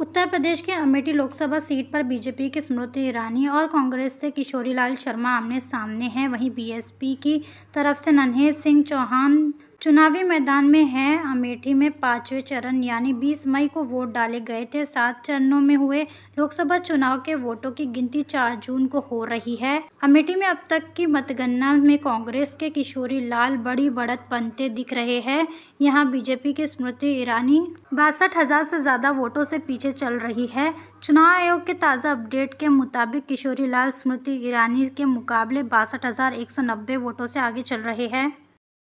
उत्तर प्रदेश के अमेठी लोकसभा सीट पर बीजेपी के स्मृति ईरानी और कांग्रेस से किशोरीलाल शर्मा आमने सामने हैं वहीं बीएसपी की तरफ से नन्हे सिंह चौहान चुनावी मैदान में हैं अमेठी में पांचवें चरण यानी 20 मई को वोट डाले गए थे सात चरणों में हुए लोकसभा चुनाव के वोटों की गिनती 4 जून को हो रही है अमेठी में अब तक की मतगणना में कांग्रेस के किशोरी लाल बड़ी बढ़त बनते दिख रहे हैं यहाँ बीजेपी की स्मृति ईरानी बासठ हजार से ज्यादा वोटों से पीछे चल रही है चुनाव आयोग के ताज़ा अपडेट के मुताबिक किशोरी लाल स्मृति ईरानी के मुकाबले बासठ वोटों से आगे चल रहे हैं